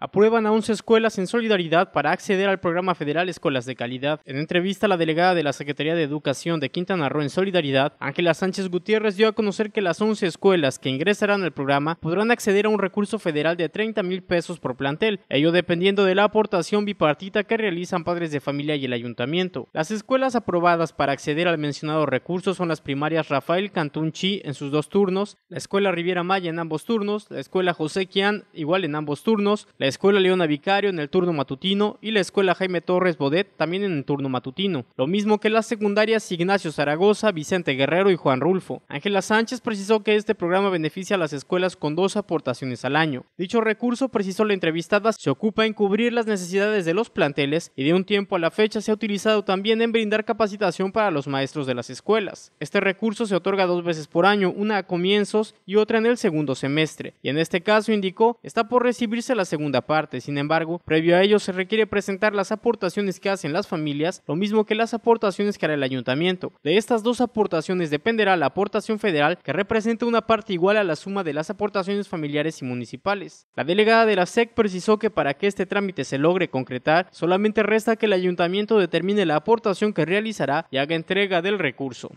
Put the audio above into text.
aprueban a 11 escuelas en solidaridad para acceder al programa federal Escuelas de Calidad. En entrevista la delegada de la Secretaría de Educación de Quintana Roo en Solidaridad, Ángela Sánchez Gutiérrez dio a conocer que las 11 escuelas que ingresarán al programa podrán acceder a un recurso federal de 30 mil pesos por plantel, ello dependiendo de la aportación bipartita que realizan padres de familia y el ayuntamiento. Las escuelas aprobadas para acceder al mencionado recurso son las primarias Rafael Cantunchi en sus dos turnos, la escuela Riviera Maya en ambos turnos, la escuela José Quian igual en ambos turnos, la Escuela Leona Vicario en el turno matutino y la Escuela Jaime Torres Bodet también en el turno matutino, lo mismo que las secundarias Ignacio Zaragoza, Vicente Guerrero y Juan Rulfo. Ángela Sánchez precisó que este programa beneficia a las escuelas con dos aportaciones al año. Dicho recurso, precisó la entrevistada, se ocupa en cubrir las necesidades de los planteles y de un tiempo a la fecha se ha utilizado también en brindar capacitación para los maestros de las escuelas. Este recurso se otorga dos veces por año, una a comienzos y otra en el segundo semestre, y en este caso indicó está por recibirse la segunda parte. Sin embargo, previo a ello se requiere presentar las aportaciones que hacen las familias, lo mismo que las aportaciones que hará el ayuntamiento. De estas dos aportaciones dependerá la aportación federal, que representa una parte igual a la suma de las aportaciones familiares y municipales. La delegada de la SEC precisó que para que este trámite se logre concretar, solamente resta que el ayuntamiento determine la aportación que realizará y haga entrega del recurso.